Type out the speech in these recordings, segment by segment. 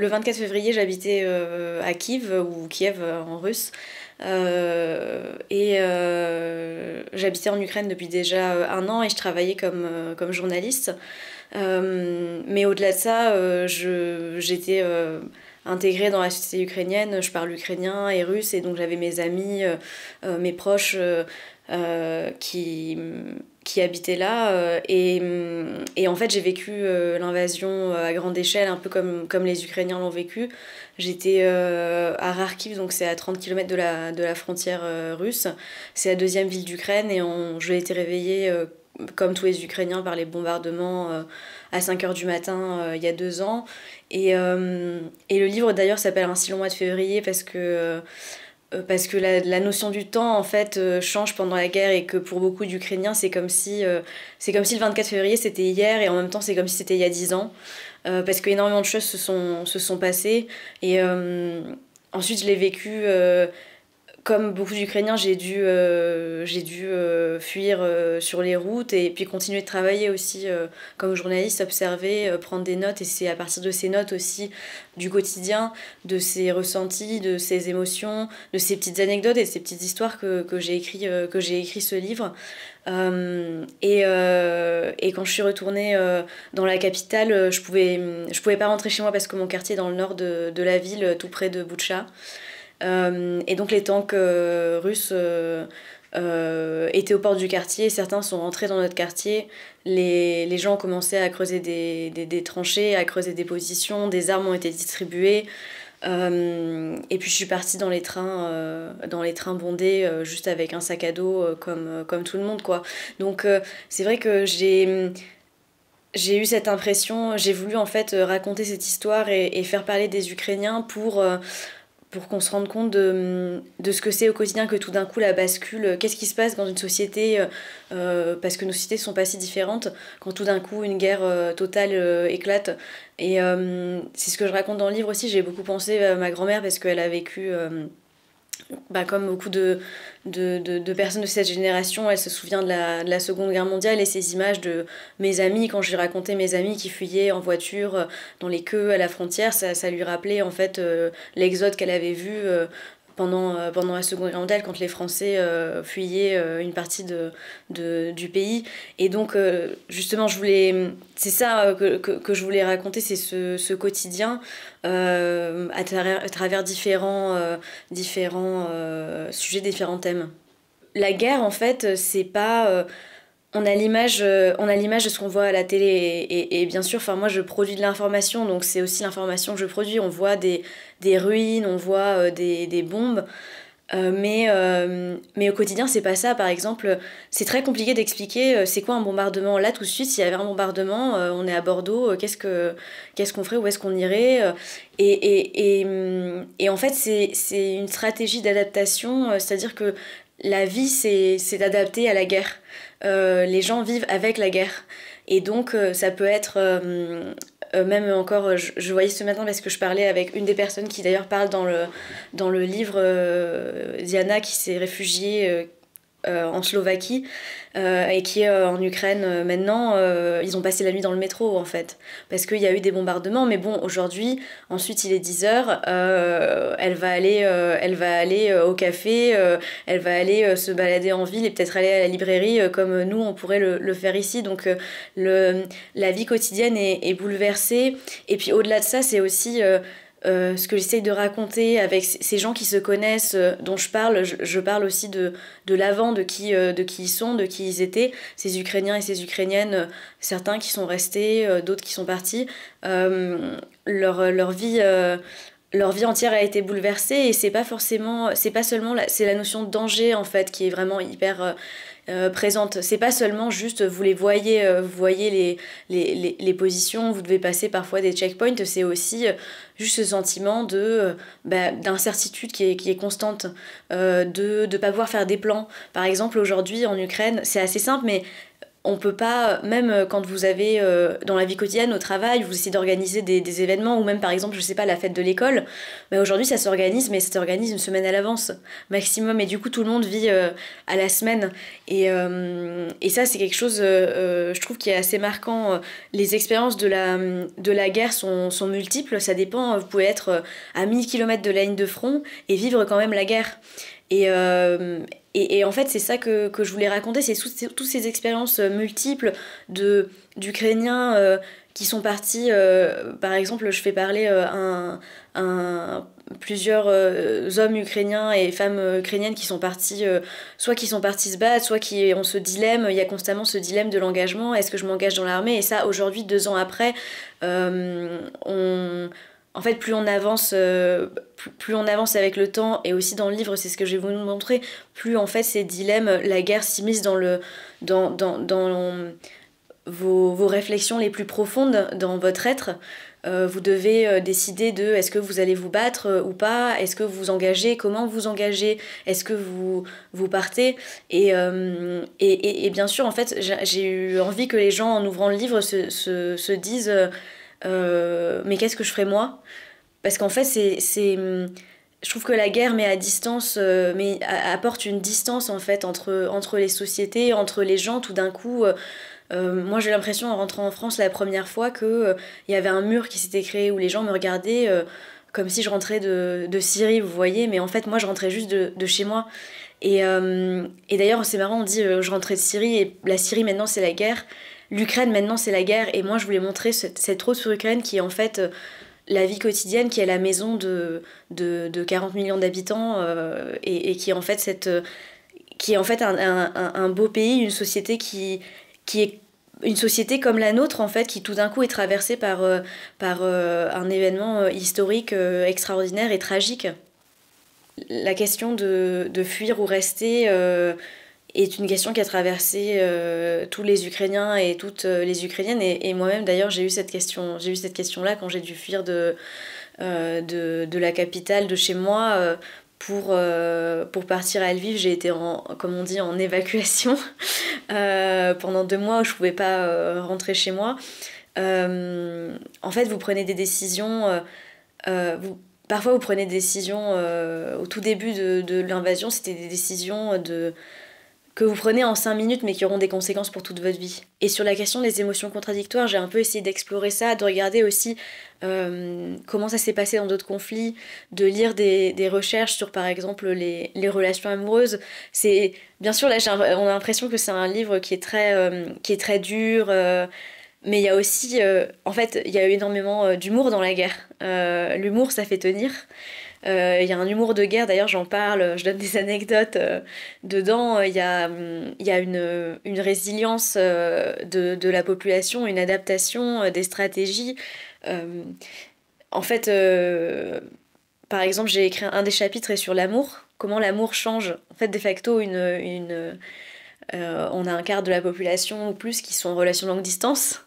Le 24 février, j'habitais euh, à Kiev, euh, ou Kiev euh, en russe, et j'habitais en Ukraine depuis déjà un an et je travaillais comme, comme journaliste. mais au-delà de ça, j'étais intégrée dans la société ukrainienne, je parle ukrainien et russe, et donc j'avais mes amis, mes proches qui, qui habitait là. Euh, et, hum, et, en fait, j'ai vécu euh, l'invasion euh, à grande échelle, un peu comme, comme les Ukrainiens l'ont vécu. J'étais à Kharkiv, donc c'est à 30 km de la, de la frontière russe. C'est la deuxième ville d'Ukraine et on, je été réveillée comme tous les Ukrainiens, par les bombardements à 5h du matin il y a deux ans. Et, et le livre d'ailleurs s'appelle Un si long mois de février parce que euh, parce que la, la, notion du temps en fait euh, change pendant la guerre et que pour beaucoup d'Ukrainiens c'est comme si euh, c'est comme si le 24 février c'était hier et en même temps c'est comme si c'était il y a 10 ans euh, parce qu'énormément de choses se sont, se sont passées et ensuite je l'ai vécu comme beaucoup d'Ukrainiens, j'ai dû, euh, j'ai dû euh, fuir euh, sur les routes et puis continuer de travailler aussi comme journaliste, observer, prendre des notes. Et c'est à partir de ces notes aussi du quotidien, de ces ressentis, de ces émotions, de ces petites anecdotes et de ces petites histoires que, que j'ai écrit, que j'ai écrit ce livre. Et, et, quand je suis retournée dans la capitale, je pouvais, je pouvais pas rentrer chez moi parce que mon quartier est dans le nord de, de la ville, tout près de Boucha. Euh, et donc les tanks euh, russes euh, étaient aux portes du quartier, certains sont rentrés dans notre quartier, les, les gens ont commencé à creuser des, des, tranchées, à creuser des positions, des armes ont été distribuées. et puis je suis partie dans les trains, dans les trains bondés, juste avec un sac à dos, comme, comme tout le monde, quoi. Donc c'est vrai que j'ai j'ai eu cette impression, j'ai voulu en fait raconter cette histoire et, et faire parler des Ukrainiens pour pour qu'on se rende compte de, mm, de ce que c'est au quotidien que tout d'un coup la bascule, qu'est-ce qui se passe dans une société, euh, euh, parce que nos sociétés ne sont pas si différentes, quand tout d'un coup une guerre euh, totale éclate. Et mm, c'est ce que je raconte dans le livre aussi, j'ai beaucoup pensé à ma grand-mère parce qu'elle a vécu bah, comme beaucoup de, de, personnes de cette génération, elle se souvient de la, Seconde Guerre mondiale et ces images de mes amis, quand j'ai raconté mes amis qui fuyaient en voiture euh, dans les queues à la frontière, ça, lui rappelait en fait euh, l'exode qu'elle avait vu euh, pendant, euh, pendant la Seconde Guerre mondiale, quand les Français euh, fuyaient euh, une partie de, du pays. Et donc, justement, je voulais, c'est ça que, que, je voulais raconter, c'est ce, ce, quotidien à, travers, à travers différents, différents sujets, différents thèmes la guerre, en fait, c'est pas, on a l'image euh, on a l'image de ce qu'on voit à la télé et, bien sûr enfin moi je produis de l'information donc c'est aussi l'information que je produis on voit des, ruines on voit euh, des, bombes euh, mais, au quotidien, c'est pas ça. Par exemple, c'est très compliqué d'expliquer c'est quoi un bombardement. Là, tout de suite, s'il y avait un bombardement, on est à Bordeaux, qu'est-ce qu'on ce qu'on ferait, où est-ce qu'on irait et, et, en fait, c'est une stratégie d'adaptation, c'est-à-dire que la vie, c'est d'adapter à la guerre. Euh, les gens vivent avec la guerre. Et donc, euh, ça peut être euh, même encore, je, voyais ce matin parce que je parlais avec une des personnes qui d'ailleurs parle dans le, dans le livre Diana qui s'est réfugiée, euh, en Slovaquie euh, et qui est euh, en Ukraine maintenant, ils ont passé la nuit dans le métro en fait. Parce qu'il y a eu des bombardements, mais bon, aujourd'hui, ensuite il est 10h, elle va aller, elle va aller au café, elle va aller se balader en ville et peut-être aller à la librairie comme nous on pourrait le, faire ici. Donc le, la vie quotidienne est bouleversée. Et puis au-delà de ça, c'est aussi euh, ce que j'essaye de raconter avec ces gens qui se connaissent, euh, dont je parle, je, parle aussi de, de l'avant, de, qui, euh, de qui ils sont, de qui ils étaient, ces Ukrainiens et ces Ukrainiennes, certains qui sont restés, d'autres qui sont partis, leur, leur vie leur vie entière a été bouleversée et c'est pas forcément c'est pas seulement c'est la notion de danger en fait qui est vraiment hyper euh, euh, présente c'est pas seulement juste vous les voyez euh, vous voyez les, les, les, positions vous devez passer parfois des checkpoints c'est aussi juste ce sentiment de bah, d'incertitude qui est, qui est constante de ne pas pouvoir faire des plans par exemple aujourd'hui en Ukraine c'est assez simple mais on peut pas, même euh, quand vous avez euh, dans la vie quotidienne, au travail, vous essayez d'organiser des, événements, ou même par exemple, je sais pas, la fête de l'école, mais aujourd'hui ça s'organise, mais ça s'organise une semaine à l'avance, maximum, et du coup tout le monde vit euh, à la semaine. Et, ça, c'est quelque chose, je trouve, qui est assez marquant. Les expériences de la, de la guerre sont, multiples, ça dépend, vous pouvez être à 1000 km de la ligne de front et vivre quand même la guerre. Et, et, en fait, c'est ça que, que, je voulais raconter, c'est toutes ces expériences euh, multiples de d'Ukrainiens euh, qui sont partis. Euh, par exemple, je fais parler un, plusieurs hommes ukrainiens et femmes ukrainiennes qui sont partis, soit qui sont partis se battre, soit qui ont ce dilemme. Il y a constamment ce dilemme de l'engagement. Est-ce que je m'engage dans l'armée Et ça, aujourd'hui, deux ans après, on en fait, plus on avance, euh, plus, on avance avec le temps, et aussi dans le livre, c'est ce que je vais vous montrer, plus en fait ces dilemmes, la guerre s'immisce dans le, dans, dans, vos, réflexions les plus profondes, dans votre être. Euh, vous devez euh, décider de est-ce que vous allez vous battre ou pas, est-ce que vous vous engagez, comment vous engagez, est-ce que vous, vous partez. Et, et, bien sûr, en fait, j'ai eu envie que les gens, en ouvrant le livre, se disent euh, mais qu'est-ce que je ferais moi Parce qu'en fait, c'est, je trouve que la guerre met à distance, euh, mais apporte une distance en fait entre, entre les sociétés, entre les gens. Tout d'un coup, euh, moi j'ai l'impression en rentrant en France la première fois que il y avait un mur qui s'était créé où les gens me regardaient comme si je rentrais de, de, Syrie, vous voyez, mais en fait, moi, je rentrais juste de, de chez moi. Et, et d'ailleurs, c'est marrant, on dit je rentrais de Syrie, et la Syrie, maintenant, c'est la guerre l'Ukraine maintenant c'est la guerre et moi je voulais montrer cette, route sur l'Ukraine qui est en fait euh, la vie quotidienne qui est la maison de, de, 40 millions d'habitants euh, et, qui est en fait, cette, euh, qui est en fait un, beau pays, une société qui, qui est une société comme la nôtre en fait qui tout d'un coup est traversée par, par un événement historique extraordinaire et tragique. La question de, de fuir ou rester est une question qui a traversé euh, tous les Ukrainiens et toutes euh, les Ukrainiennes. Et, moi-même, d'ailleurs, j'ai eu cette question, j'ai eu cette question-là quand j'ai dû fuir de, euh, de, de, la capitale, de chez moi, pour, pour partir à Lviv. J'ai été, comme on dit, en évacuation pendant deux mois où je pouvais pas rentrer chez moi. en fait, vous prenez des décisions. Vous, parfois, vous prenez des décisions au tout début de, de l'invasion. C'était des décisions de que vous prenez en 5 minutes mais qui auront des conséquences pour toute votre vie. Et sur la question des émotions contradictoires, j'ai un peu essayé d'explorer ça, de regarder aussi euh, comment ça s'est passé dans d'autres conflits, de lire des, recherches sur par exemple les, relations amoureuses. C'est bien sûr là on a l'impression que c'est un livre qui est très, euh, qui est très dur. Euh, mais il y a aussi, en fait, il y a eu énormément d'humour dans la guerre. L'humour, ça fait tenir. Euh, il y a un humour de guerre, d'ailleurs j'en parle, je donne des anecdotes euh, dedans. Euh, il y a, hum, y a une, une résilience de, de, la population, une adaptation des stratégies. en fait, par exemple, j'ai écrit un des chapitres est sur l'amour, comment l'amour change. En fait, de facto, une, une on a un quart de la population ou plus qui sont en relation longue distance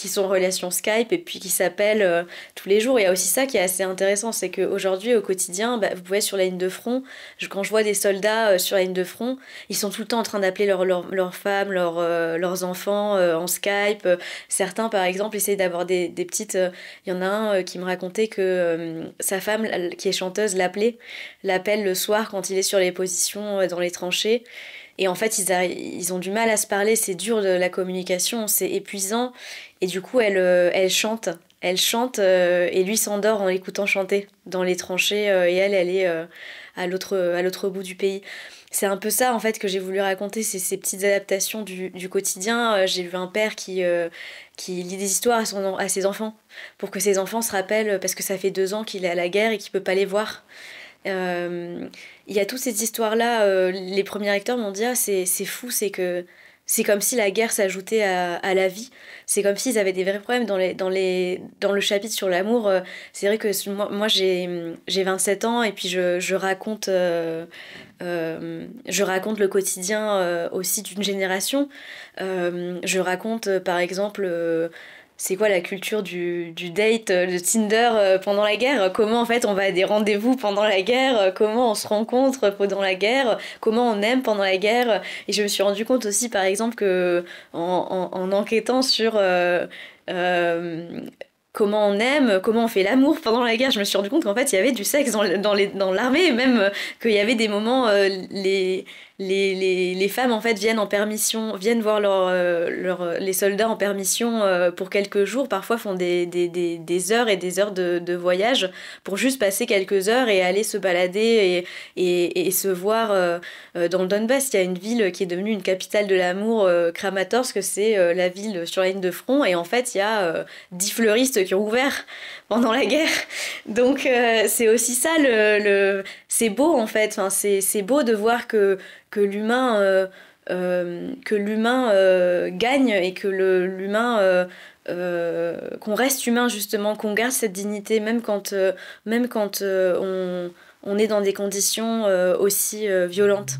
qui sont en relation Skype et puis qui s'appellent euh, tous les jours. Il y a aussi ça qui est assez intéressant, c'est qu'aujourd'hui, au quotidien, bah, vous pouvez sur la ligne de front, quand je vois des soldats euh, sur la ligne de front, ils sont tout le temps en train d'appeler leurs leur, femmes, leur, euh, leurs enfants en Skype. Certains, par exemple, essayent d'avoir des, des petites... Il y en a un qui me racontait que sa femme, qui est chanteuse, l'appelait, l'appelle le soir quand il est sur les positions dans les tranchées. Et en fait, ils, ont du mal à se parler, c'est dur de la communication, c'est épuisant. Et du coup, elle, euh, chante. Elle chante euh, et lui s'endort en l'écoutant chanter dans les tranchées euh, et elle, elle est à l'autre bout du pays. C'est un peu ça en fait que j'ai voulu raconter, ces petites adaptations du, quotidien. J'ai vu un père qui, lit des histoires à, à ses enfants pour que ses enfants se rappellent parce que ça fait deux ans qu'il est à la guerre et qu'il peut pas les voir. Euh, il y a toutes ces histoires-là. Euh, les premiers lecteurs m'ont dit ah, c'est fou, c'est que c'est comme si la guerre s'ajoutait à, à, la vie. C'est comme s'ils avaient des vrais problèmes dans, les, dans, les, dans le chapitre sur l'amour. Euh, c'est vrai que moi, moi j'ai 27 ans et puis je, je raconte, je raconte le quotidien aussi d'une génération. je raconte par exemple c'est quoi la culture du, date, euh, de Tinder euh, pendant la guerre Comment en fait on va à des rendez-vous pendant la guerre Comment on se rencontre pendant la guerre Comment on aime pendant la guerre Et je me suis rendu compte aussi par exemple que en, enquêtant sur euh, comment on aime, comment on fait l'amour pendant la guerre. Je me suis rendu compte qu'en fait, il y avait du sexe dans, l'armée, même qu'il y avait des moments, les, les, femmes en fait viennent en permission, viennent voir leur, euh, les soldats en permission euh, pour quelques jours, parfois font des, des, heures et des heures de, voyage pour juste passer quelques heures et aller se balader et, se voir euh, dans le Donbass. Il y a une ville qui est devenue une capitale de l'amour, Kramatorsk, c'est la ville sur la ligne de front et en fait il y a dix fleuristes qui ont ouvert pendant la guerre. Donc c'est aussi ça, le, c'est beau en fait, c'est beau de voir que que l'humain euh, euh, que l'humain euh, gagne et que l'humain qu'on reste humain justement qu'on garde cette dignité même quand même quand on, on est dans des conditions aussi violentes.